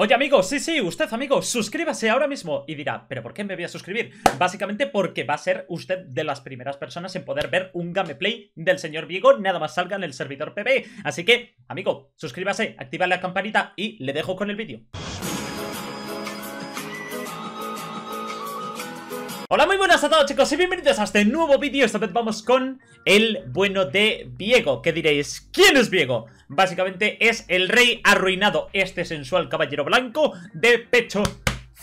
Oye amigo, sí, sí, usted amigo, suscríbase ahora mismo y dirá, pero ¿por qué me voy a suscribir? Básicamente porque va a ser usted de las primeras personas en poder ver un gameplay del señor Vigo nada más salga en el servidor PB. Así que, amigo, suscríbase, activa la campanita y le dejo con el vídeo. Hola, muy buenas a todos chicos y bienvenidos a este nuevo vídeo Esta vez vamos con el bueno de Viego ¿Qué diréis, ¿quién es Viego? Básicamente es el rey arruinado Este sensual caballero blanco de pecho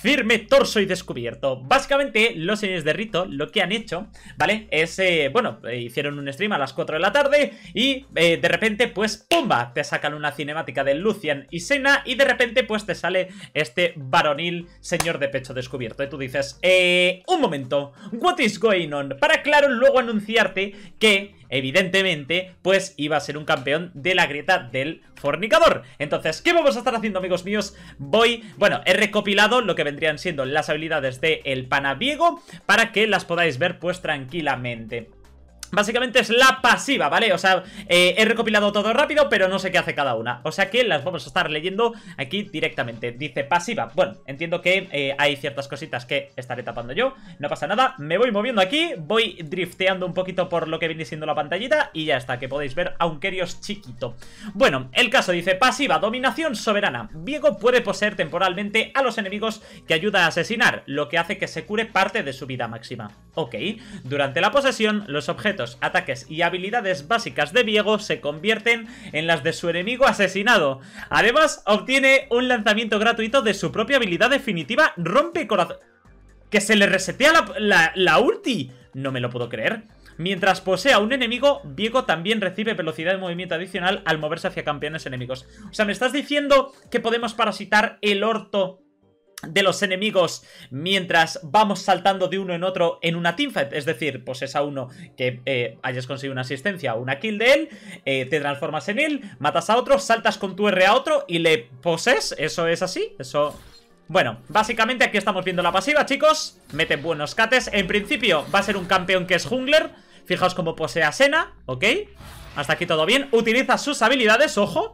firme, torso y descubierto. Básicamente, los señores de Rito lo que han hecho, ¿vale? Es, eh, bueno, eh, hicieron un stream a las 4 de la tarde y eh, de repente, pues, ¡pumba! Te sacan una cinemática de Lucian y Sena y de repente, pues, te sale este varonil señor de pecho descubierto. Y tú dices, eh, un momento, what is going on? Para, claro, luego anunciarte que evidentemente, pues iba a ser un campeón de la grieta del fornicador. Entonces, ¿qué vamos a estar haciendo, amigos míos? Voy, bueno, he recopilado lo que vendrían siendo las habilidades del el panaviego para que las podáis ver pues tranquilamente. Básicamente es la pasiva, ¿vale? O sea, eh, he recopilado todo rápido, pero no sé qué hace cada una O sea que las vamos a estar leyendo aquí directamente Dice pasiva, bueno, entiendo que eh, hay ciertas cositas que estaré tapando yo No pasa nada, me voy moviendo aquí Voy drifteando un poquito por lo que viene siendo la pantallita Y ya está, que podéis ver aunque un chiquito Bueno, el caso dice pasiva, dominación soberana Diego puede poseer temporalmente a los enemigos que ayuda a asesinar Lo que hace que se cure parte de su vida máxima Ok, durante la posesión, los objetos ataques y habilidades básicas de Viego se convierten en las de su enemigo asesinado. Además, obtiene un lanzamiento gratuito de su propia habilidad definitiva Rompe Corazón... ¡Que se le resetea la, la, la ulti! No me lo puedo creer. Mientras posea un enemigo, Viego también recibe velocidad de movimiento adicional al moverse hacia campeones enemigos. O sea, ¿me estás diciendo que podemos parasitar el orto de los enemigos mientras vamos saltando de uno en otro en una teamfight. Es decir, pues a uno que eh, hayas conseguido una asistencia o una kill de él, eh, te transformas en él, matas a otro, saltas con tu R a otro y le poses. Eso es así, eso... Bueno, básicamente aquí estamos viendo la pasiva, chicos. Mete buenos cates. En principio va a ser un campeón que es jungler. Fijaos cómo posee a Sena, ¿ok? Hasta aquí todo bien. Utiliza sus habilidades, ojo.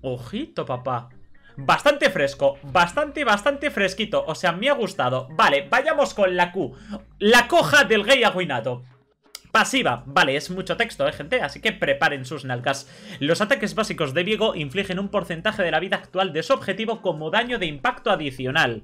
Ojito, papá. Bastante fresco, bastante, bastante fresquito O sea, me ha gustado Vale, vayamos con la Q La coja del gay aguinado. Pasiva, vale, es mucho texto, eh, gente, así que preparen sus nalgas. Los ataques básicos de Viego infligen un porcentaje de la vida actual de su objetivo como daño de impacto adicional.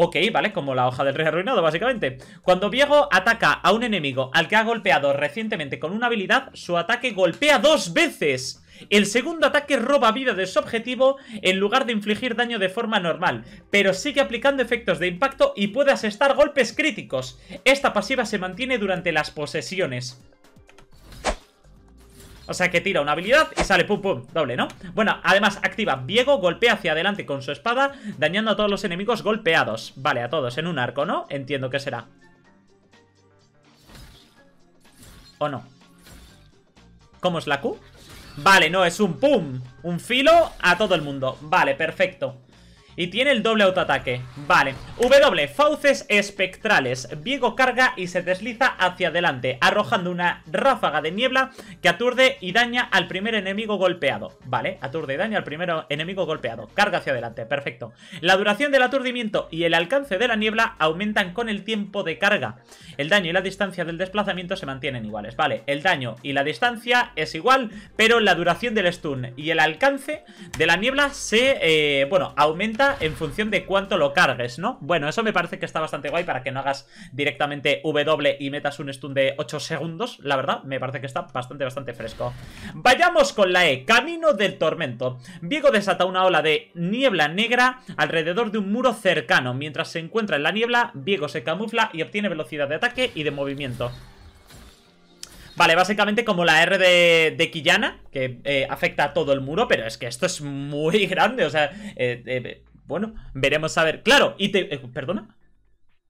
Ok, ¿vale? Como la hoja del rey arruinado, básicamente. Cuando Viego ataca a un enemigo al que ha golpeado recientemente con una habilidad, su ataque golpea dos veces. El segundo ataque roba vida de su objetivo en lugar de infligir daño de forma normal, pero sigue aplicando efectos de impacto y puede asestar golpes críticos. Esta pasiva se mantiene durante las posesiones. O sea que tira una habilidad y sale pum pum, doble, ¿no? Bueno, además activa Viego, golpea hacia adelante con su espada, dañando a todos los enemigos golpeados. Vale, a todos, en un arco, ¿no? Entiendo que será. ¿O no? ¿Cómo es la Q? Vale, no, es un pum Un filo a todo el mundo Vale, perfecto y tiene el doble autoataque Vale W, fauces espectrales Viego carga y se desliza hacia adelante Arrojando una ráfaga de niebla Que aturde y daña al primer enemigo golpeado Vale, aturde y daña al primer enemigo golpeado Carga hacia adelante, perfecto La duración del aturdimiento y el alcance de la niebla Aumentan con el tiempo de carga El daño y la distancia del desplazamiento se mantienen iguales Vale, el daño y la distancia es igual Pero la duración del stun y el alcance de la niebla se, eh, bueno, aumenta en función de cuánto lo cargues, ¿no? Bueno, eso me parece que está bastante guay para que no hagas directamente W y metas un stun de 8 segundos, la verdad, me parece que está bastante, bastante fresco. Vayamos con la E, Camino del Tormento. Viego desata una ola de niebla negra alrededor de un muro cercano. Mientras se encuentra en la niebla, Viego se camufla y obtiene velocidad de ataque y de movimiento. Vale, básicamente como la R de, de Quillana, que eh, afecta a todo el muro, pero es que esto es muy grande, o sea, eh, eh bueno, veremos a ver. Claro, y te... Eh, ¿Perdona?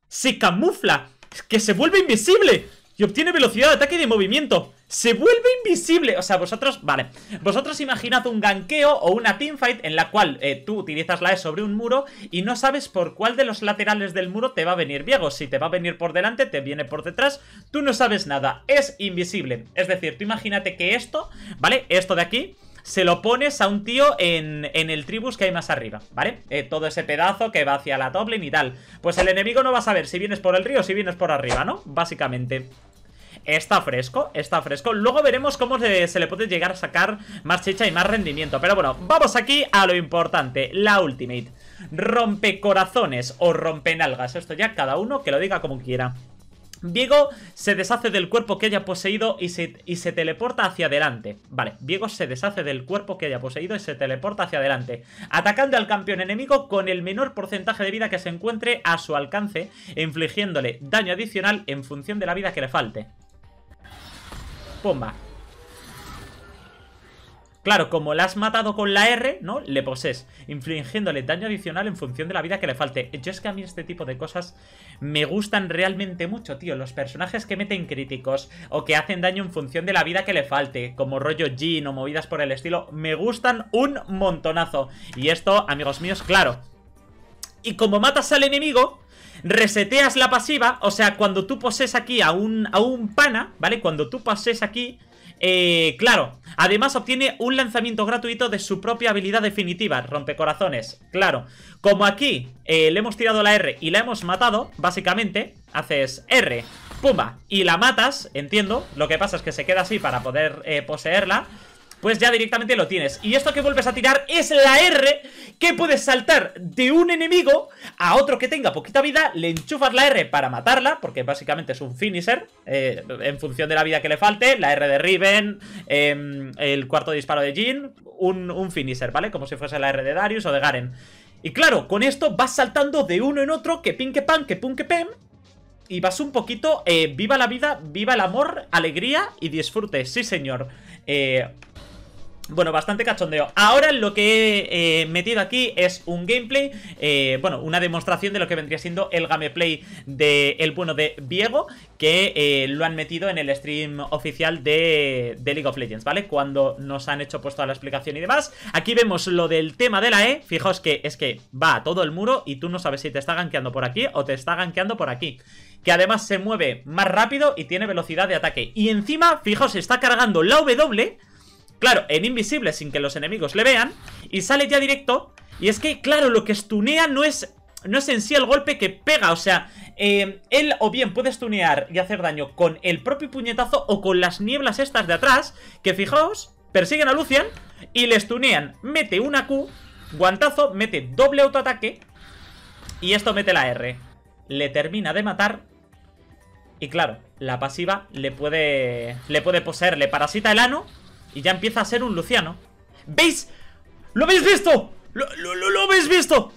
Se camufla. Que se vuelve invisible. Y obtiene velocidad de ataque y de movimiento. Se vuelve invisible. O sea, vosotros... Vale. Vosotros imaginad un ganqueo o una teamfight en la cual eh, tú utilizas la E sobre un muro y no sabes por cuál de los laterales del muro te va a venir viejo, Si te va a venir por delante, te viene por detrás. Tú no sabes nada. Es invisible. Es decir, tú imagínate que esto, ¿vale? Esto de aquí se lo pones a un tío en, el tribus que hay más arriba, ¿vale? Eh, todo ese pedazo que va hacia la doble y tal. Pues el enemigo no va a saber si vienes por el río o si vienes por arriba, ¿no? Básicamente. Está fresco, está fresco Luego veremos cómo se, le puede llegar a sacar más chicha y más rendimiento Pero bueno, vamos aquí a lo importante La Ultimate Rompe corazones o nalgas. Esto ya cada uno que lo diga como quiera Viego se deshace del cuerpo que haya poseído y se, y se, teleporta hacia adelante. Vale, Viego se deshace del cuerpo que haya poseído y se teleporta hacia adelante, atacando al campeón enemigo con el menor porcentaje de vida que se encuentre a su alcance, infligiéndole daño adicional en función de la vida que le falte. Pumba, Claro, como la has matado con la R, ¿no? Le poses, infligiéndole daño adicional en función de la vida que le falte. Yo es que a mí este tipo de cosas me gustan realmente mucho, tío. Los personajes que meten críticos o que hacen daño en función de la vida que le falte, como rollo Jean o movidas por el estilo, me gustan un montonazo. Y esto, amigos míos, claro. Y como matas al enemigo, reseteas la pasiva, o sea, cuando tú poses aquí a un, a un pana, ¿vale? Cuando tú poses aquí eh, claro, además obtiene un lanzamiento gratuito de su propia habilidad definitiva, rompecorazones. Claro, como aquí eh, le hemos tirado la R y la hemos matado, básicamente, haces R, pumba, y la matas, entiendo. Lo que pasa es que se queda así para poder eh, poseerla pues ya directamente lo tienes. Y esto que vuelves a tirar es la R que puedes saltar de un enemigo a otro que tenga poquita vida, le enchufas la R para matarla, porque básicamente es un finisher, eh, en función de la vida que le falte, la R de Riven, em, el cuarto disparo de Jin, un, un finisher, ¿vale? Como si fuese la R de Darius o de Garen. Y claro, con esto vas saltando de uno en otro, que pinque que pan, que punque que pem, y vas un poquito eh, viva la vida, viva el amor, alegría y disfrute, sí señor. Eh, bueno, bastante cachondeo. Ahora lo que he eh, metido aquí es un gameplay, eh, bueno, una demostración de lo que vendría siendo el gameplay de el bueno de Viego, que eh, lo han metido en el stream oficial de, de, League of Legends, ¿vale? Cuando nos han hecho puesto la explicación y demás. Aquí vemos lo del tema de la E. Fijaos que es que va a todo el muro y tú no sabes si te está gankeando por aquí o te está gankeando por aquí. Que además se mueve más rápido y tiene velocidad de ataque. Y encima, fijaos, está cargando la W claro, en invisible sin que los enemigos le vean Y sale ya directo Y es que, claro, lo que estunea no es, no es en sí el golpe que pega O sea, eh, él o bien puede stunear y hacer daño con el propio puñetazo O con las nieblas estas de atrás Que fijaos, persiguen a Lucian Y le stunean, mete una Q Guantazo, mete doble autoataque Y esto mete la R Le termina de matar Y claro, la pasiva le puede, le puede poseer Le parasita el ano y ya empieza a ser un Luciano. ¿Veis? ¡Lo habéis visto! ¡Lo, habéis visto!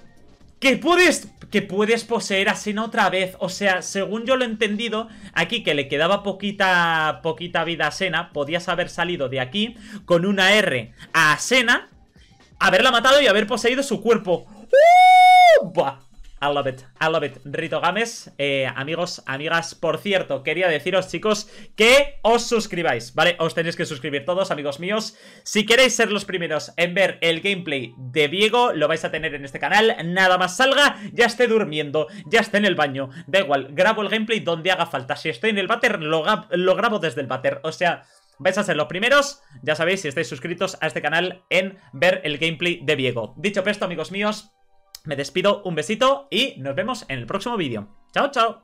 Que puedes, que puedes poseer a Sena otra vez. O sea, según yo lo he entendido, aquí que le quedaba poquita, poquita vida a Sena, podías haber salido de aquí con una R a Sena, haberla matado y haber poseído su cuerpo. ¡Uh! I love it, I love it, Rito Games. Eh, amigos, amigas, por cierto, quería deciros, chicos, que os suscribáis, ¿vale? Os tenéis que suscribir todos, amigos míos. Si queréis ser los primeros en ver el gameplay de Diego, lo vais a tener en este canal. Nada más salga, ya esté durmiendo, ya esté en el baño, da igual, grabo el gameplay donde haga falta. Si estoy en el bater, lo, grabo desde el bater. o sea vais a ser los primeros, ya sabéis si estáis suscritos a este canal en ver el gameplay de Diego. Dicho esto, amigos míos, me despido, un besito y nos vemos en el próximo vídeo. ¡Chao, chao!